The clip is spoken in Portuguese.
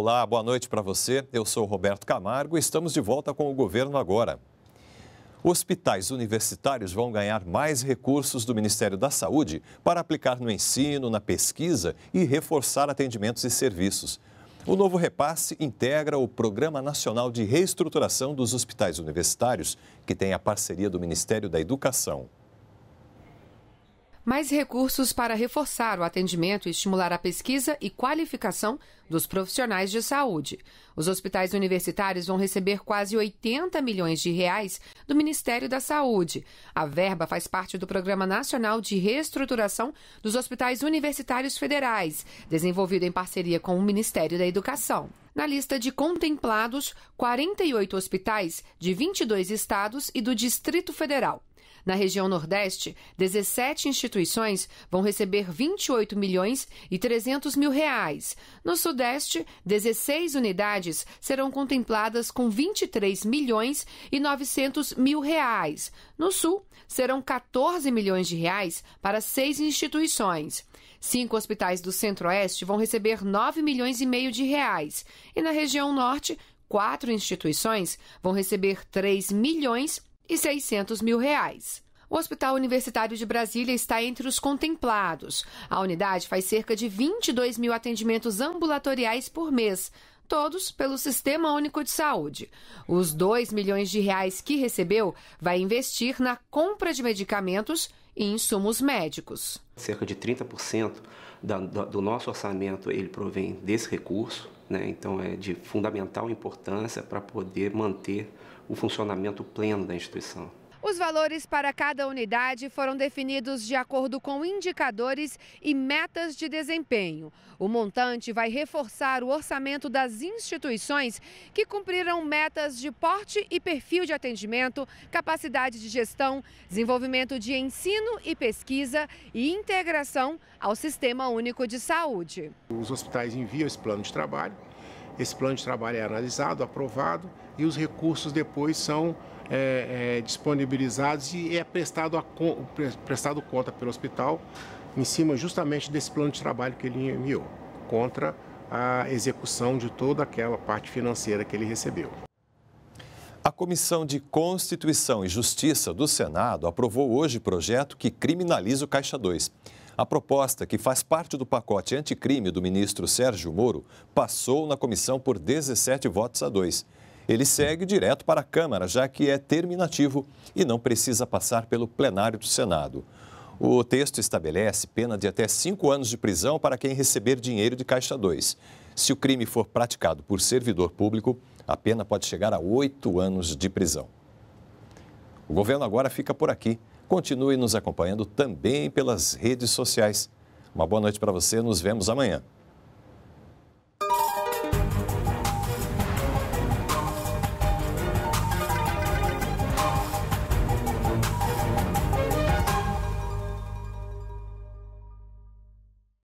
Olá, boa noite para você. Eu sou Roberto Camargo e estamos de volta com o governo agora. Hospitais universitários vão ganhar mais recursos do Ministério da Saúde para aplicar no ensino, na pesquisa e reforçar atendimentos e serviços. O novo repasse integra o Programa Nacional de Reestruturação dos Hospitais Universitários, que tem a parceria do Ministério da Educação mais recursos para reforçar o atendimento e estimular a pesquisa e qualificação dos profissionais de saúde. Os hospitais universitários vão receber quase 80 milhões de reais do Ministério da Saúde. A verba faz parte do Programa Nacional de Reestruturação dos Hospitais Universitários Federais, desenvolvido em parceria com o Ministério da Educação. Na lista de contemplados, 48 hospitais de 22 estados e do Distrito Federal. Na região Nordeste, 17 instituições vão receber 28 milhões e 300 mil reais. No Sudeste, 16 unidades serão contempladas com 23 milhões e 900 mil reais. No Sul, serão 14 milhões de reais para seis instituições. Cinco hospitais do Centro-Oeste vão receber 9 milhões e meio de reais. E na região Norte, quatro instituições vão receber 3 milhões e 600 mil reais. O Hospital Universitário de Brasília está entre os contemplados. A unidade faz cerca de 22 mil atendimentos ambulatoriais por mês, todos pelo Sistema Único de Saúde. Os 2 milhões de reais que recebeu vai investir na compra de medicamentos e insumos médicos. Cerca de 30% da, do nosso orçamento ele provém desse recurso, né? então é de fundamental importância para poder manter o funcionamento pleno da instituição. Os valores para cada unidade foram definidos de acordo com indicadores e metas de desempenho. O montante vai reforçar o orçamento das instituições que cumpriram metas de porte e perfil de atendimento, capacidade de gestão, desenvolvimento de ensino e pesquisa e integração ao Sistema Único de Saúde. Os hospitais enviam esse plano de trabalho esse plano de trabalho é analisado, aprovado e os recursos depois são é, é, disponibilizados e é prestado, a, prestado conta pelo hospital em cima justamente desse plano de trabalho que ele enviou, contra a execução de toda aquela parte financeira que ele recebeu. A Comissão de Constituição e Justiça do Senado aprovou hoje projeto que criminaliza o Caixa 2. A proposta, que faz parte do pacote anticrime do ministro Sérgio Moro, passou na comissão por 17 votos a 2. Ele segue direto para a Câmara, já que é terminativo e não precisa passar pelo plenário do Senado. O texto estabelece pena de até cinco anos de prisão para quem receber dinheiro de Caixa 2. Se o crime for praticado por servidor público, a pena pode chegar a oito anos de prisão. O governo agora fica por aqui. Continue nos acompanhando também pelas redes sociais. Uma boa noite para você, nos vemos amanhã.